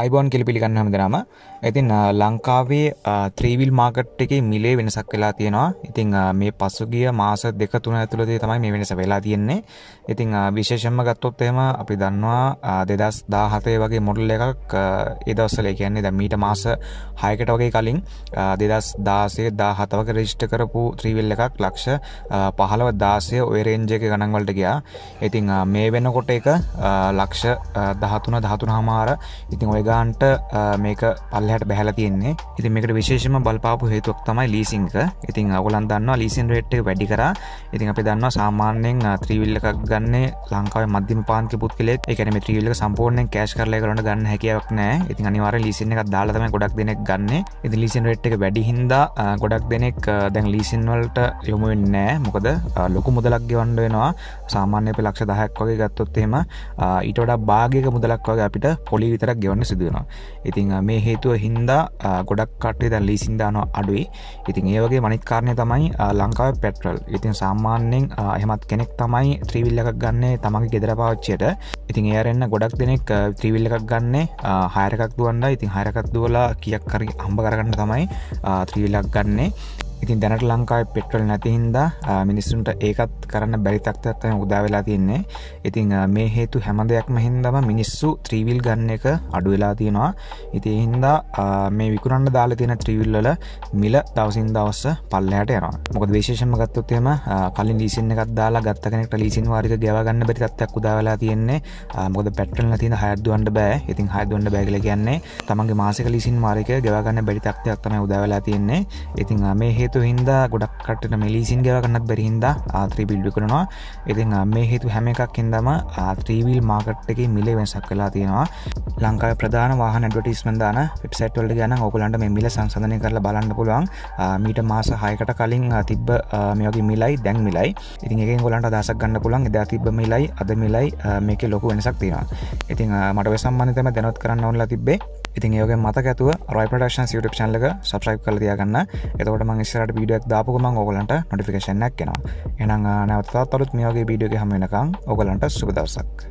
අයිබෝන් කෙලි පිළිගන්න හමදනම ඉතින් ලංකාවේ ත්‍රීවිල් මාකට් එක මිලේ වෙනසක් වෙලා තියෙනවා ඉතිං මේ පසුගිය මාස දෙක තුන ඇතුළදේ තමයි මේ වෙනස වෙලා තියෙන්නේ ඉතිං විශේෂම ගත්තොත් එම අපි දන්නවා දෙදස් දාහතය වගේ මොඩල් එකක් එදවස්සල කියන්නේ ද මීට මාස හයකට වගේ කලින් දෙදස් දාසේ දාහතවක රෙජිෂ්ට කරපු ත්‍රීවිල් එකක් ලක්ෂ පහළව දාසය ඔයරෙන්ජ එක ගණන්වලට ගියා ඉතිං මේ වෙනකොට එක ලක්ෂ දහතුන දහතුන හමාර ඉතිං ඔය ගාන්ට මේක පල්ලහට බැහල තියන්නේ ඉති මේකට විශේෂම බලපාපු හේතුවක් තමයි ලීසිංක ඉතින් අවුලන් දන්න ලීසින් රේට්ේ වැඩි කර ඉතින් අපි දන්න සාමාන්‍යෙන් ත්‍රීවිල්ලක් ගන්න ලංකාව මධ්‍යම පාන්ක පුද්ගලෙත් එකන ත්‍රීවිල්ල සම්පූර්ණය කෑශ් කරල කරන ගන්න හැකියක් නෑ ඉතින් අනිවාර ලිසින එක දාලතම ගොඩක් දෙනෙක් ගන්න ඉති ලිසින් රේට් එක වැඩි හින්දා ගොඩක් දෙනෙක් දැන් ලීසින්වලට යොමුෙන් නෑ මොකද ලොකු මුදලක් ගෙවන්ඩ වෙනවා සාමාන්‍ය ප ලක්ෂ දහයක් වගේ ගත්තොත්තේම ඊටඩ බාගක මුදලක් වගේ අපිට පොලි විතරක් ගෙවන්න සිදුවනවා ඉතිං මේ හේතුව හින්දා ගොඩක් කටේ දැන් ලීසින්දාන අඩුවේ ඉතින් ඒවගේ මනිත්කාරණය තමයි ලංකාව පෙට්‍රල් ඉතින් සාමාන්‍යෙන් එහෙමත් කෙනෙක් තමයි ත්‍රීවිල්ලක් ගන්න තමගේ ගෙදර පාච්චයට ඉතින් ඒරෙන්න්න ගොඩක් දෙනෙක් ත්‍රීවිල්ල එකක් ගන්න හායරකක් දුවන්න ඉතින් හයරකත් දුවලා කියක් කරරි අම්බ කරගන්න තමයි ත්‍රීවිල්ලක් ගන්නේ ඉතින් දැනට ලංකාව පෙට්‍රල් නැතිහින්දා මිනිස්සුන්ට ඒකත් කරන්න බැරිතක්තත්තම උදාවෙලා තියන්නේ ඉතිං මේ හේතු හැම දෙයක්ම හින්දම මිනිස්සු ත්‍රීවිල් ගන්න එක අඩුවෙලා තියෙනවා ඉති හින්දා මේ විකරන්න දාලා තියෙන ත්‍රීවිල්ලල මිල දවසින් දවස පල්ලෑට යනවා මොක දේශෂම ගත්තොත්තේම කලින් ලීසින් එකත් දාලා ගත්ත කෙනෙක් ලීසින් වාරික ගවගන්න බරිතත්යක් උදාවෙලා තියෙන්නේ මොද පැටල් තින හයදුවන්ට බෑ ඉතින් හයදුවන්ට බැගල කියන්නේ තමන්ගේ මාසික ලිසින් මාරික ගවගන්න බැරිතක්තයක් තම උදාවෙලා තියෙන්නේ ඉතින් මේ හේ හේතු හින්දා ගොඩක් කට මෙලිසින් ගවගන්නත් බැරිහින්දා ආත්‍රී බිල්ඩි කරනවා ඉතින් මේ හේතු හැම එකක් හින්දම ආත්‍රීවිල් මාකට් එක මිල වෙනසක් කලා තියෙනවා ලංකාව ප්‍රධාන වාහ නැඩටිස්මන්දාන වෙබ්සයිට්වල්ට ගැන ඔකුලන්ට මේ මිල සංසධනය කරලා බලන්න පුළුවන් මීට මාස හයකට කලින් තිබ්බ මේගේ මිලයි දැන් මිලයි ඉතින් එක ගොලන්ට දසක් ගන්න පුළන් එදා තිබ මිලයි අද මිලයි මේක ලොකු වෙනසක් තියෙනවා ඉතින් මට සම්බන්ධතම දැනොත් කරන්න ඔන්නලා තිබේ ඉතින් ඒගේ මතක ඇතුව රයි ප්‍රටක්ෂන් YouTube චන්ලක සබස්්‍රයිප් කල තියගන්න එතකට මං ස්රට බීඩියක් දාපුකම ඕගලන්ට නොටිකේෂනක් කෙනවා එනං නැවතතා තොත් මේගේ බීඩියගේ හමනකං ඔගලන්ට සුපදවසක්.